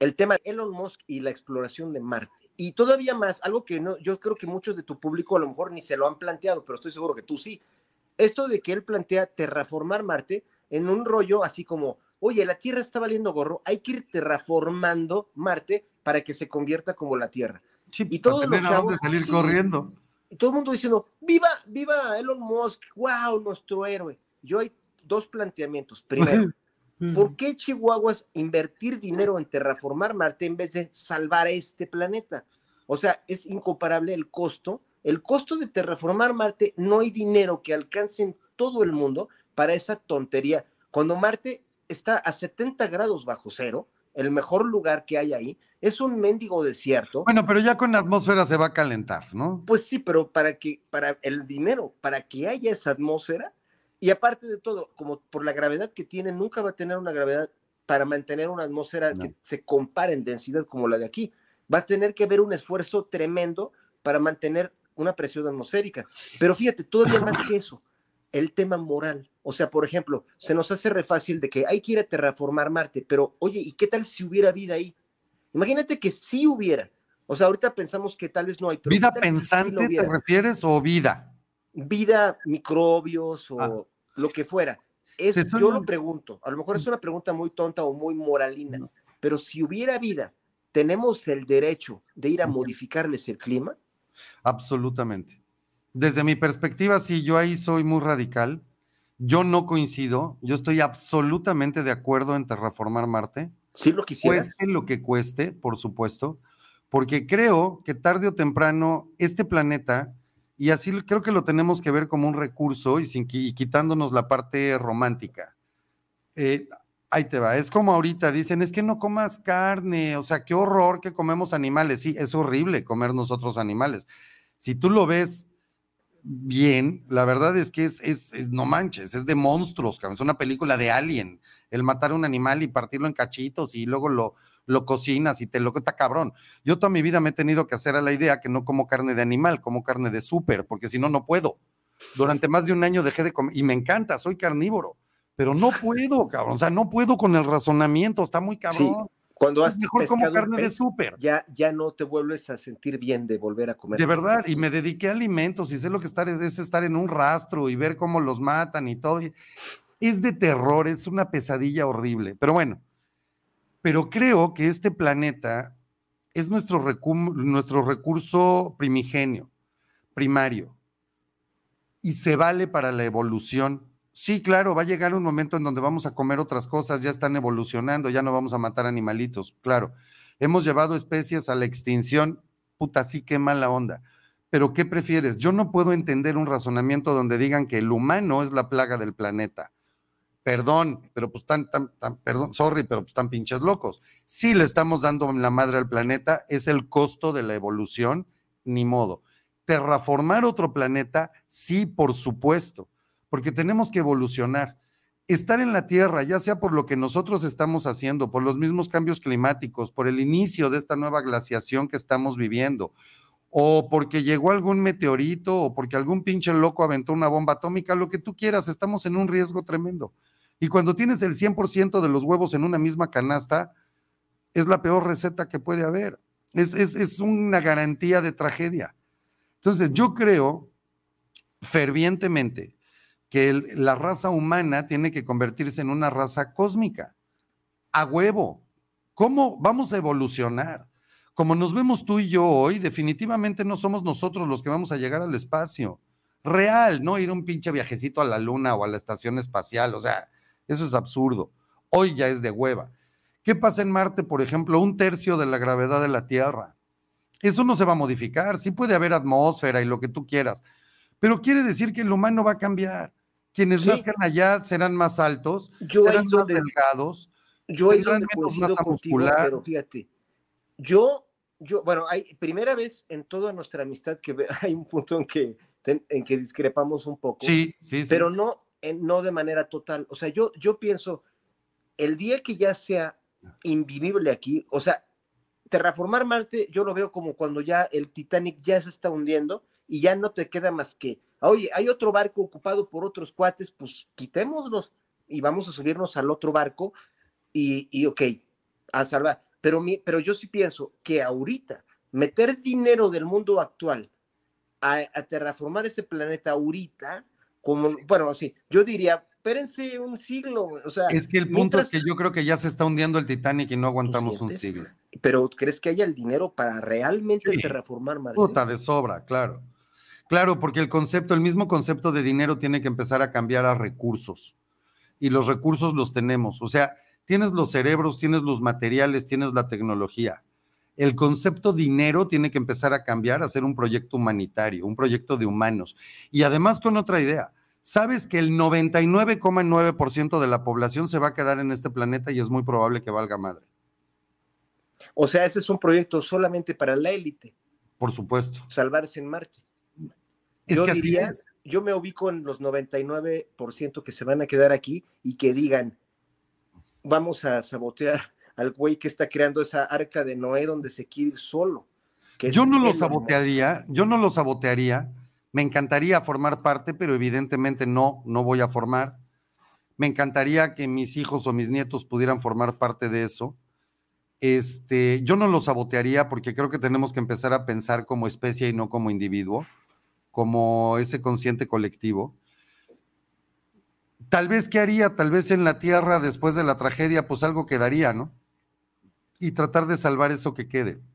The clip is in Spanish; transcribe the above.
el tema de Elon Musk y la exploración de Marte. Y todavía más, algo que no, yo creo que muchos de tu público a lo mejor ni se lo han planteado, pero estoy seguro que tú sí. Esto de que él plantea terraformar Marte en un rollo así como, oye, la Tierra está valiendo gorro, hay que ir terraformando Marte para que se convierta como la Tierra. Sí, y todos los salir corriendo. Y todo el mundo diciendo, viva, viva Elon Musk, wow, nuestro héroe. Yo hay dos planteamientos. Primero, ¿Por qué Chihuahuas invertir dinero en terraformar Marte en vez de salvar este planeta? O sea, es incomparable el costo. El costo de terraformar Marte, no hay dinero que alcance en todo el mundo para esa tontería. Cuando Marte está a 70 grados bajo cero, el mejor lugar que hay ahí, es un mendigo desierto. Bueno, pero ya con la atmósfera se va a calentar, ¿no? Pues sí, pero para que, para el dinero, para que haya esa atmósfera, y aparte de todo, como por la gravedad que tiene, nunca va a tener una gravedad para mantener una atmósfera que se compare en densidad como la de aquí. Vas a tener que ver un esfuerzo tremendo para mantener una presión atmosférica. Pero fíjate, todavía más que eso, el tema moral. O sea, por ejemplo, se nos hace re fácil de que hay que ir a terraformar Marte, pero oye, ¿y qué tal si hubiera vida ahí? Imagínate que sí hubiera. O sea, ahorita pensamos que tal vez no hay. ¿Vida pensante te refieres o vida? vida, microbios ah. o lo que fuera. yo lo pregunto, a lo mejor es una pregunta muy tonta o muy moralina, pero si hubiera vida, ¿tenemos el derecho de ir a modificarles el clima? Absolutamente. Desde mi perspectiva, sí, yo ahí soy muy radical. Yo no coincido, yo estoy absolutamente de acuerdo en terraformar Marte. Sí, lo quisiera. Cueste lo que cueste, por supuesto, porque creo que tarde o temprano este planeta y así creo que lo tenemos que ver como un recurso y, sin, quitándonos la parte romántica. Eh, ahí te va, es como ahorita dicen, es que no comas carne, o sea, qué horror que comemos animales. Sí, es horrible comer nosotros animales. Si tú lo ves bien, la verdad es que es, es, no manches, es de monstruos, cabrón. es una película de alien, el matar un animal y partirlo en cachitos y luego lo, lo cocinas y te lo está cabrón. Yo toda mi vida me he tenido que hacer a la idea que no como carne de animal, como carne de súper, porque si no, no puedo. Durante más de un año dejé de comer y me encanta, soy carnívoro, pero no puedo, cabrón, o sea, no puedo con el razonamiento, está muy cabrón. Cuando es mejor como carne de súper. Ya, ya no te vuelves a sentir bien de volver a comer. De verdad, y me dediqué a alimentos y sé lo que es, estar en un rastro y ver cómo los matan y todo. Es de terror, es una pesadilla horrible. Pero bueno, pero creo que este planeta es nuestro, nuestro recurso primigenio, primario, y se vale para la evolución Sí, claro, va a llegar un momento en donde vamos a comer otras cosas, ya están evolucionando, ya no vamos a matar animalitos, claro. Hemos llevado especies a la extinción, puta, sí, qué mala onda. Pero ¿qué prefieres? Yo no puedo entender un razonamiento donde digan que el humano es la plaga del planeta. Perdón, pero pues tan, tan, tan, perdón, sorry, pero pues tan pinches locos. Sí le estamos dando la madre al planeta, es el costo de la evolución, ni modo. Terraformar otro planeta, sí, por supuesto porque tenemos que evolucionar. Estar en la Tierra, ya sea por lo que nosotros estamos haciendo, por los mismos cambios climáticos, por el inicio de esta nueva glaciación que estamos viviendo, o porque llegó algún meteorito, o porque algún pinche loco aventó una bomba atómica, lo que tú quieras, estamos en un riesgo tremendo. Y cuando tienes el 100% de los huevos en una misma canasta, es la peor receta que puede haber. Es, una garantía de tragedia. Entonces, yo creo fervientemente que la raza humana tiene que convertirse en una raza cósmica. A huevo. ¿Cómo vamos a evolucionar? Como nos vemos tú y yo hoy, definitivamente no somos nosotros los que vamos a llegar al espacio. Real, no ir un pinche viajecito a la luna o a la estación espacial. O sea, eso es absurdo. Hoy ya es de hueva. ¿Qué pasa en Marte, por ejemplo? Un tercio de la gravedad de la Tierra. Eso no se va a modificar. Sí puede haber atmósfera y lo que tú quieras. Pero quiere decir que el humano va a cambiar. Quienes sí. nazcan allá serán más altos, yo serán más delgados, yo menos muscular. Pero fíjate, yo, yo, bueno, hay primera vez en toda nuestra amistad que hay un punto en que, en que discrepamos un poco. Sí, sí, sí. Pero no, no de manera total. O sea, yo, yo pienso, el día que ya sea invivible aquí, o sea, terraformar Marte, yo lo veo como cuando ya el Titanic ya se está hundiendo y ya no te queda más que Oye, hay otro barco ocupado por otros cuates, pues quitémoslos y vamos a subirnos al otro barco y, ok, a salvar. Pero, pero yo sí pienso que ahorita meter dinero del mundo actual a, terraformar ese planeta ahorita, como, bueno, sí, yo diría, espérense un siglo. O sea, es que el punto es que yo creo que ya se está hundiendo el Titanic y no aguantamos un siglo. Pero ¿crees que haya el dinero para realmente terraformar Marte? Puta de sobra, claro. Claro, porque el concepto, el mismo concepto de dinero tiene que empezar a cambiar a recursos. Y los recursos los tenemos. O sea, tienes los cerebros, tienes los materiales, tienes la tecnología. El concepto dinero tiene que empezar a cambiar a ser un proyecto humanitario, un proyecto de humanos. Y además con otra idea. Sabes que el 99,9% de la población se va a quedar en este planeta y es muy probable que valga madre. O sea, ese es un proyecto solamente para la élite. Por supuesto. Salvarse en marcha yo, diría, yo me ubico en los 99% que se van a quedar aquí y que digan, vamos a sabotear al güey que está creando esa arca de Noé donde se quiere ir solo. yo no lo sabotearía, yo no lo sabotearía. Me encantaría formar parte, pero evidentemente no, no voy a formar. Me encantaría que mis hijos o mis nietos pudieran formar parte de eso. Este, yo no lo sabotearía porque creo que tenemos que empezar a pensar como especie y no como individuo como ese consciente colectivo. Tal vez, que haría? Tal vez en la tierra, después de la tragedia, pues algo quedaría, ¿no? Y tratar de salvar eso que quede.